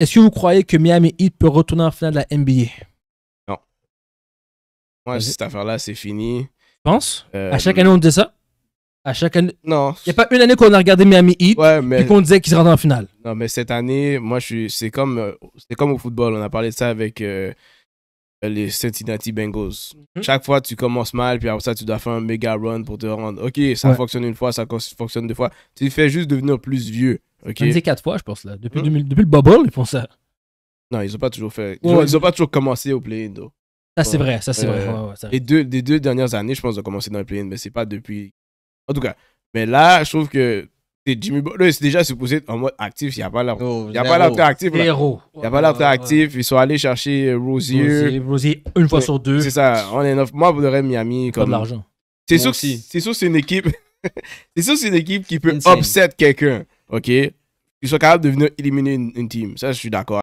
Est-ce que vous croyez que Miami Heat peut retourner en finale de la NBA Non. Moi, cette affaire-là, c'est fini. Tu penses À euh, chaque année, on dit ça À chaque année Non. Il n'y a pas une année qu'on a regardé Miami Heat et qu'on disait qu'ils rendent en finale. Non, mais cette année, moi, je suis... c'est comme, euh, c'est comme au football. On a parlé de ça avec euh, les Cincinnati Bengals. Mhm. Chaque fois, tu commences mal, puis après ça, tu dois faire un méga run pour te rendre. Ok, ça fonctionne une fois, ça fonctionne deux fois. Tu fais juste devenir plus vieux. Okay. On quatre fois, je pense. Là. Depuis, hein? depuis le bubble, ils font ça. Non, ils ont pas toujours fait. Ils, ouais. pas toujours commencé au play-in, Ça, c'est vrai, ça, c'est vrai. Euh, ouais, Les deux, deux dernières années, je pense, ils ont commencé dans le play-in, mais c'est pas depuis. En tout cas, mais là, je trouve que Jimmy Butler, c'est déjà supposé être en mode actif. Il n'y a pas l'air oh, très actif. Il n'y a pas l'air très actif. Ils sont allés chercher euh, Rosier. Rosier, une fois sur deux. C'est ça. On est neuf. Moi, vous voudrais Miami. Comme... Pas de l'argent. C'est sûr, c'est une équipe. c'est sûr c'est une équipe qui peut upset quelqu'un. OK? Ils sont capables de venir éliminer une, une team. Ça, je suis d'accord.